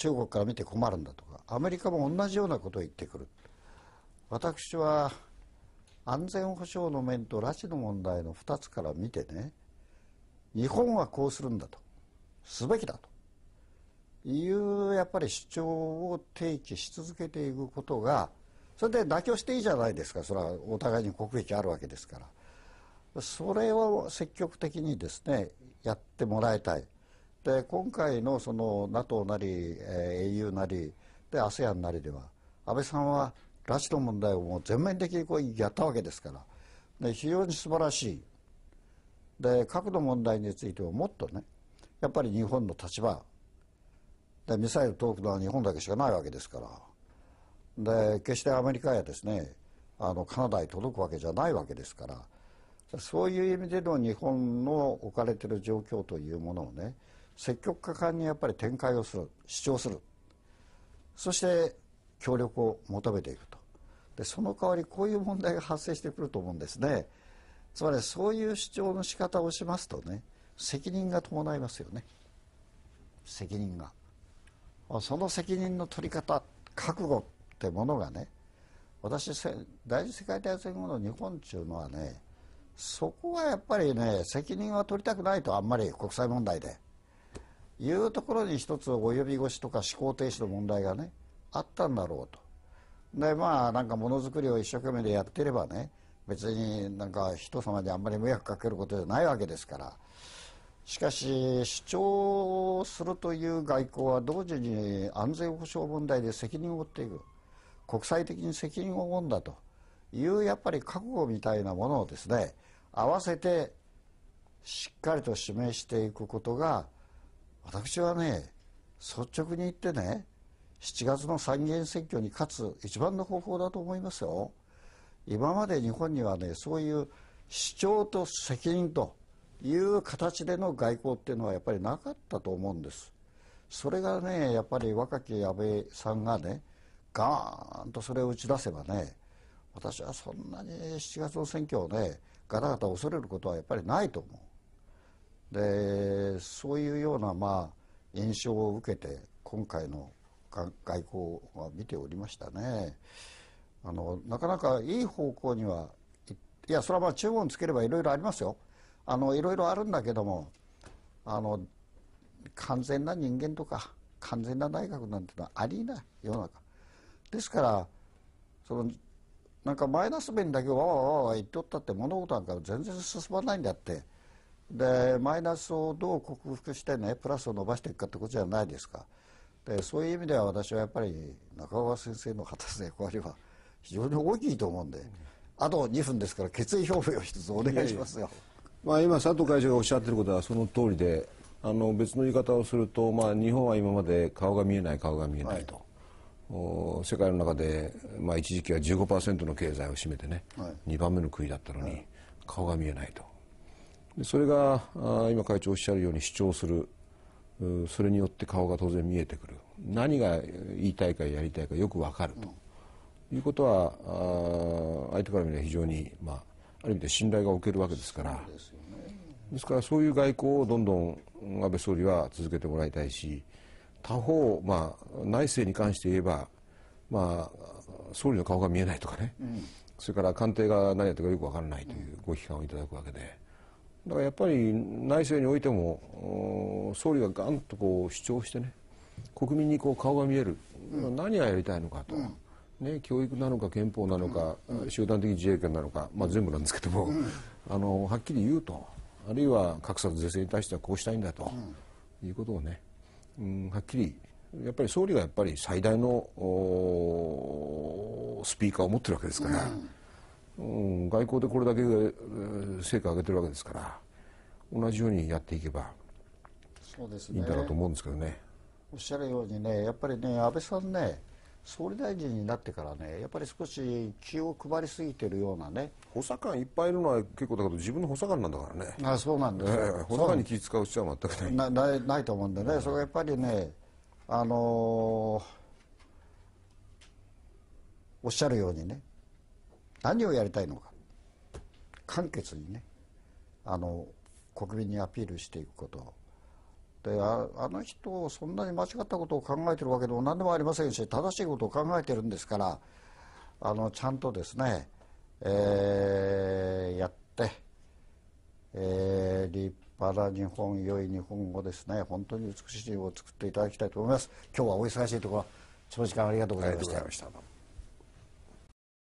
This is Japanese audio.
中国から見て困るんだとかアメリカも同じようなことを言ってくる私は安全保障の面と拉致の問題の2つから見てね日本はこうするんだとすべきだというやっぱり主張を提起し続けていくことがそれで妥協していいじゃないですかそれはお互いに国益あるわけですからそれを積極的にですねやってもらいたい。で今回のその NATO なり、えー、au なりで ASEAN なりでは安倍さんは拉致の問題をもう全面的にこうやったわけですからで非常に素晴らしいで核の問題についてはもっとねやっぱり日本の立場でミサイル遠くのは日本だけしかないわけですからで決してアメリカやですねあのカナダに届くわけじゃないわけですからそういう意味での日本の置かれている状況というものをね積極果敢にやっぱり展開をする主張するそして協力を求めていくとでその代わりこういう問題が発生してくると思うんですねつまりそういう主張の仕方をしますとね責任が伴いますよね責任がその責任の取り方覚悟ってものがね私第二次世界大戦後の日本中いうのはねそこはやっぱりね責任は取りたくないとあんまり国際問題でいうところに一つ及び腰とか思考停止の問題がねあったんだろうと。でまあなんかものづくりを一生懸命でやってればね別になんか人様にあんまり迷惑かけることじゃないわけですからしかし主張するという外交は同時に安全保障問題で責任を負っていく国際的に責任を負うんだというやっぱり覚悟みたいなものをですね合わせてしっかりと示していくことが私はね率直に言ってね7月の参議院選挙に勝つ一番の方法だと思いますよ今まで日本にはねそういう主張と責任という形での外交っていうのはやっぱりなかったと思うんですそれがねやっぱり若き安倍さんがねガーンとそれを打ち出せばね私はそんなに7月の選挙をねガタガタ恐れることはやっぱりないと思うでそういうような、まあ、印象を受けて今回の外交は見ておりましたねあのなかなかいい方向にはいやそれはまあ中国につければいろいろありますよあのいろいろあるんだけどもあの完全な人間とか完全な内閣なんてのはありえない世の中ですからそのなんかマイナス面だけわわわわ言っとったって物事なんか全然進まないんだってでマイナスをどう克服してねプラスを伸ばしていくかってことじゃないですかでそういう意味では私はやっぱり中川先生の果たす役割は非常に大きいと思うんで、あと2分ですから決意表明を一つお願いしますよまあ、今佐藤会長がおっしゃってることはその通りであの別の言い方をすると、まあ、日本は今まで顔が見えない顔が見えないと、はい、世界の中で、まあ、一時期は15%の経済を占めてね、はい、2番目の国だったのに、はい、顔が見えないとそれが今会長おっしゃるように主張するそれによって顔が当然見えてくる何が言いたいかやりたいかよく分かると、いうことは相手から見れば非常に、まあ、ある意味で信頼が置けるわけですからです、からそういう外交をどんどん安倍総理は続けてもらいたいし他方、まあ、内政に関して言えば、まあ、総理の顔が見えないとかね、それから官邸が何やってるかよく分からないというご批判をいただくわけで。だからやっぱり内政においても総理がガンとこう主張してね国民にこう顔が見える、うん、何がやりたいのかと、うん、ね、教育なのか憲法なのか、うん、集団的自衛権なのか、まあ、全部なんですけども、あのはっきり言うとあるいは格差の是正に対してはこうしたいんだと、いうことをね、うん、はっきりやっぱり総理がやっぱり最大のスピーカーを持ってるわけですから。うん、外交でこれだけ成果を上げてるわけですから同じようにやっていけばいいんだろうと思うんですけどね、ね、おっしゃるようにねやっぱりね安倍さんね総理大臣になってからねやっぱり少し気を配りすぎてるようなね補佐官いっぱいいるのは結構だけど自分の補佐官なんだからねあそうなんです、えー、補佐官に気使う必要は全くないないないと思うんでね、うん、それがやっぱりねあのー、おっしゃるようにね何をやりたいのか簡潔にねあの国民にアピールしていくことでああの人そんなに間違ったことを考えてるわけでも何でもありませんし正しいことを考えてるんですからあのちゃんとですね、えー、やって、えー、立派な日本良い日本語ですね本当に美しい日本を作っていただきたいと思います今日はお忙しいところ長時間ありがとうございました。